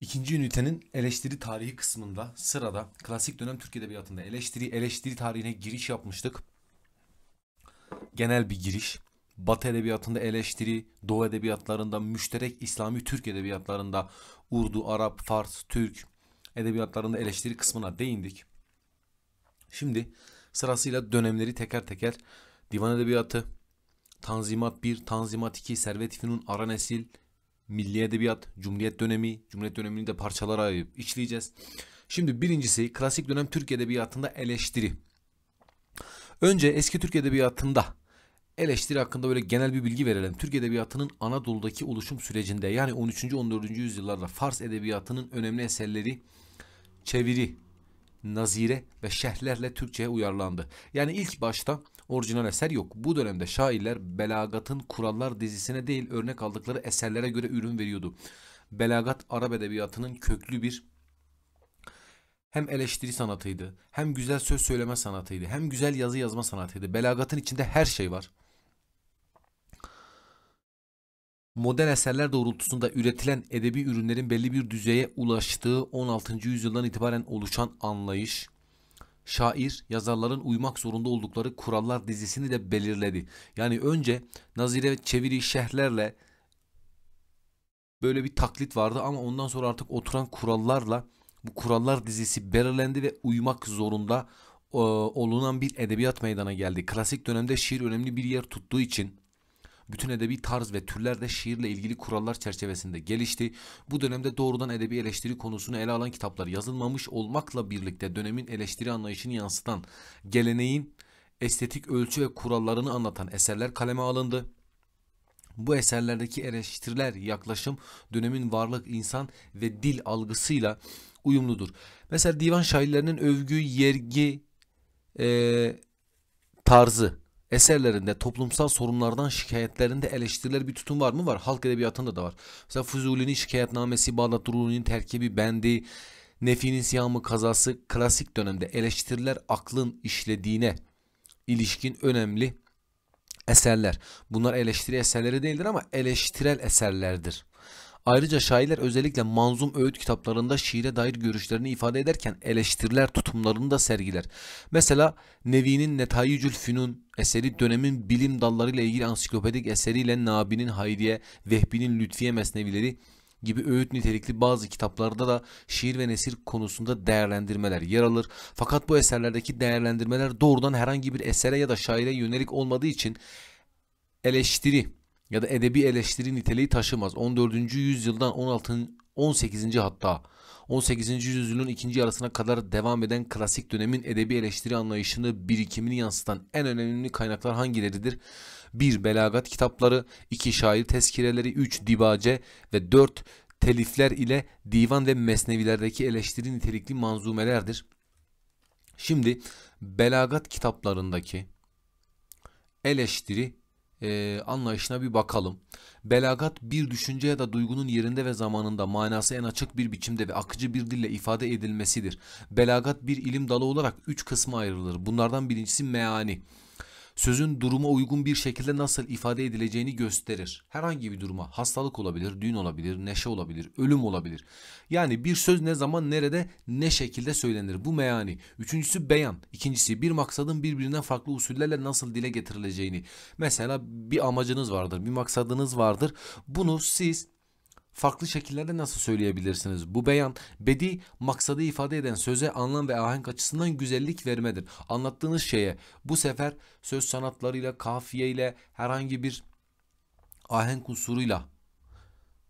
İkinci ünitenin eleştiri tarihi kısmında sırada klasik dönem Türk Edebiyatı'nda eleştiri, eleştiri tarihine giriş yapmıştık. Genel bir giriş. Batı edebiyatında eleştiri, Doğu edebiyatlarında müşterek İslami Türk edebiyatlarında Urdu, Arap, Fars, Türk edebiyatlarında eleştiri kısmına değindik. Şimdi sırasıyla dönemleri teker teker divan edebiyatı, Tanzimat 1, Tanzimat 2, Servet-i Fünun, Ara Nesil, milli edebiyat, cumhuriyet dönemi, cumhuriyet dönemini de parçalara ayırıp işleyeceğiz. Şimdi birincisi klasik dönem Türk edebiyatında eleştiri. Önce eski Türk edebiyatında eleştiri hakkında böyle genel bir bilgi verelim. Türk edebiyatının Anadolu'daki oluşum sürecinde yani 13. 14. yüzyıllarda Fars edebiyatının önemli eserleri çeviri, nazire ve şerhlerle Türkçe'ye uyarlandı. Yani ilk başta orijinal eser yok. Bu dönemde şairler Belagat'ın Kurallar dizisine değil örnek aldıkları eserlere göre ürün veriyordu. Belagat Arap edebiyatının köklü bir hem eleştiri sanatıydı, hem güzel söz söyleme sanatıydı, hem güzel yazı yazma sanatıydı. Belagat'ın içinde her şey var modern eserler doğrultusunda üretilen edebi ürünlerin belli bir düzeye ulaştığı 16. yüzyıldan itibaren oluşan anlayış, şair yazarların uymak zorunda oldukları kurallar dizisini de belirledi. Yani önce nazire çeviri şehirlerle böyle bir taklit vardı ama ondan sonra artık oturan kurallarla bu kurallar dizisi belirlendi ve uymak zorunda e, olunan bir edebiyat meydana geldi. Klasik dönemde şiir önemli bir yer tuttuğu için bütün edebi tarz ve türler de şiirle ilgili kurallar çerçevesinde gelişti. Bu dönemde doğrudan edebi eleştiri konusunu ele alan kitaplar yazılmamış olmakla birlikte dönemin eleştiri anlayışını yansıtan geleneğin estetik ölçü ve kurallarını anlatan eserler kaleme alındı. Bu eserlerdeki eleştiriler, yaklaşım dönemin varlık, insan ve dil algısıyla uyumludur. Mesela divan şairlerinin övgü, yergi, e, tarzı eserlerinde toplumsal sorunlardan şikayetlerinde eleştiriler bir tutum var mı? Var. Halk edebiyatında da var. Mesela Fuzuli'nin şikayetnamesi, Bağdat Ruhi'nin terkibi, Bendi, Nefi'nin siyamı kazası klasik dönemde eleştiriler aklın işlediğine ilişkin önemli eserler. Bunlar eleştiri eserleri değildir ama eleştirel eserlerdir. Ayrıca şairler özellikle manzum öğüt kitaplarında şiire dair görüşlerini ifade ederken eleştiriler tutumlarını da sergiler. Mesela Nevi'nin Netayücül Fünun eseri dönemin bilim dallarıyla ilgili ansiklopedik eseriyle Nabi'nin Hayriye, Vehbi'nin Lütfiye mesnevileri gibi öğüt nitelikli bazı kitaplarda da şiir ve nesir konusunda değerlendirmeler yer alır. Fakat bu eserlerdeki değerlendirmeler doğrudan herhangi bir esere ya da şaire yönelik olmadığı için eleştiri ya da edebi eleştiri niteliği taşımaz. 14. yüzyıldan 16. 18. hatta 18. yüzyılın ikinci yarısına kadar devam eden klasik dönemin edebi eleştiri anlayışını birikimini yansıtan en önemli kaynaklar hangileridir? 1. Belagat kitapları, 2. Şair tezkireleri, 3. Dibace ve 4. Telifler ile divan ve mesnevilerdeki eleştiri nitelikli manzumelerdir. Şimdi belagat kitaplarındaki eleştiri e, anlayışına bir bakalım. Belagat bir düşünce ya da duygunun yerinde ve zamanında manası en açık bir biçimde ve akıcı bir dille ifade edilmesidir. Belagat bir ilim dalı olarak üç kısma ayrılır. Bunlardan birincisi meani sözün duruma uygun bir şekilde nasıl ifade edileceğini gösterir. Herhangi bir duruma hastalık olabilir, düğün olabilir, neşe olabilir, ölüm olabilir. Yani bir söz ne zaman, nerede, ne şekilde söylenir bu meyani. Üçüncüsü beyan. İkincisi bir maksadın birbirinden farklı usullerle nasıl dile getirileceğini. Mesela bir amacınız vardır, bir maksadınız vardır. Bunu siz farklı şekillerde nasıl söyleyebilirsiniz? Bu beyan bedi maksadı ifade eden söze anlam ve ahenk açısından güzellik vermedir. Anlattığınız şeye bu sefer söz sanatlarıyla, ile herhangi bir ahenk unsuruyla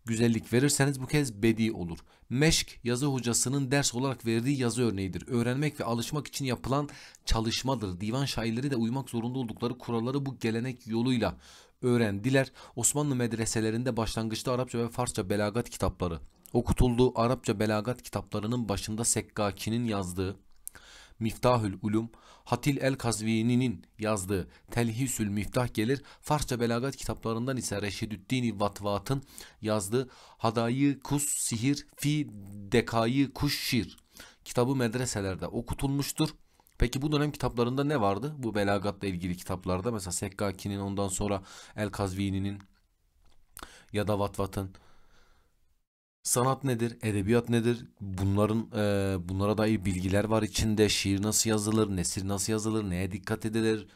güzellik verirseniz bu kez bedi olur. Meşk yazı hocasının ders olarak verdiği yazı örneğidir. Öğrenmek ve alışmak için yapılan çalışmadır. Divan şairleri de uymak zorunda oldukları kuralları bu gelenek yoluyla öğrendiler. Osmanlı medreselerinde başlangıçta Arapça ve Farsça belagat kitapları okutuldu. Arapça belagat kitaplarının başında Sekkaki'nin yazdığı Miftahül Ulum, Hatil el-Kazvini'nin yazdığı Telhisül Miftah gelir. Farsça belagat kitaplarından ise Reşidüddin Vatvat'ın yazdığı Hadayı Kus Sihir Fi Dekayı Kuş Şir kitabı medreselerde okutulmuştur. Peki bu dönem kitaplarında ne vardı? Bu belagatla ilgili kitaplarda mesela Sekkaki'nin ondan sonra El Kazvini'nin ya da Vatvat'ın Sanat nedir? Edebiyat nedir? Bunların e, bunlara dair bilgiler var içinde. Şiir nasıl yazılır? Nesir nasıl yazılır? Neye dikkat edilir?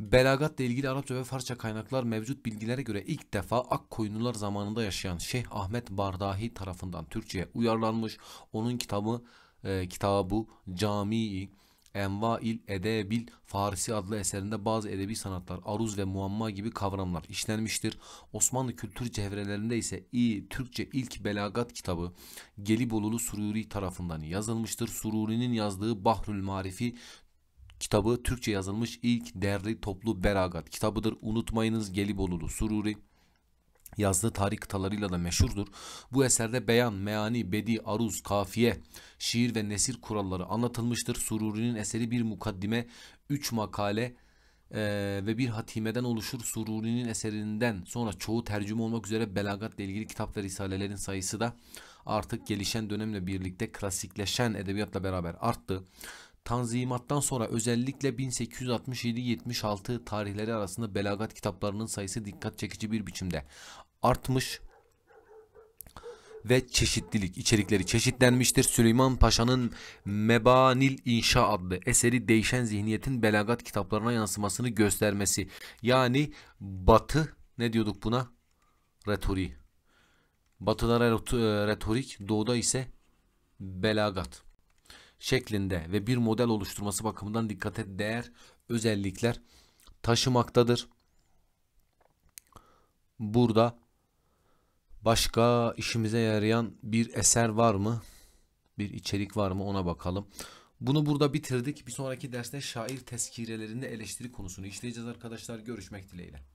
Belagatla ilgili Arapça ve Farsça kaynaklar mevcut bilgilere göre ilk defa Akkoyunlular zamanında yaşayan Şeyh Ahmet Bardahi tarafından Türkçe'ye uyarlanmış. Onun kitabı e, kitabı Camii Envail Edebil Farisi adlı eserinde bazı edebi sanatlar, aruz ve muamma gibi kavramlar işlenmiştir. Osmanlı kültür çevrelerinde ise İ Türkçe ilk belagat kitabı Gelibolulu Sururi tarafından yazılmıştır. Sururi'nin yazdığı Bahrül Marifi kitabı Türkçe yazılmış ilk derli toplu belagat kitabıdır. Unutmayınız Gelibolulu Sururi. Yazdığı tarih kıtalarıyla da meşhurdur. Bu eserde beyan, meani, bedi, aruz, kafiye, şiir ve nesir kuralları anlatılmıştır. Sururi'nin eseri bir mukaddime, üç makale, ee, ve bir hatimeden oluşur Sururi'nin eserinden sonra çoğu tercüme olmak üzere belagatla ilgili kitap ve risalelerin sayısı da artık gelişen dönemle birlikte klasikleşen edebiyatla beraber arttı. Tanzimattan sonra özellikle 1867-76 tarihleri arasında belagat kitaplarının sayısı dikkat çekici bir biçimde artmış ve çeşitlilik içerikleri çeşitlenmiştir. Süleyman Paşa'nın Mebanil İnşa adlı eseri değişen zihniyetin belagat kitaplarına yansımasını göstermesi. Yani batı ne diyorduk buna? Retori. Batıda e, retorik, doğuda ise belagat şeklinde ve bir model oluşturması bakımından dikkate değer özellikler taşımaktadır. Burada başka işimize yarayan bir eser var mı? Bir içerik var mı ona bakalım. Bunu burada bitirdik. Bir sonraki derste şair tezkirelerinde eleştiri konusunu işleyeceğiz arkadaşlar. Görüşmek dileğiyle.